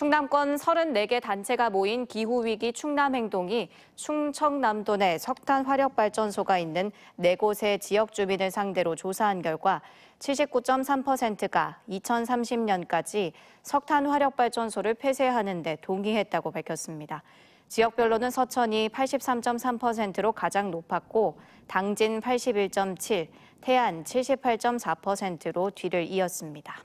충남권 34개 단체가 모인 기후위기 충남행동이 충청남도 내 석탄화력발전소가 있는 네곳의 지역 주민을 상대로 조사한 결과 79.3%가 2030년까지 석탄화력발전소를 폐쇄하는 데 동의했다고 밝혔습니다. 지역별로는 서천이 83.3%로 가장 높았고 당진 81.7, 태안 78.4%로 뒤를 이었습니다.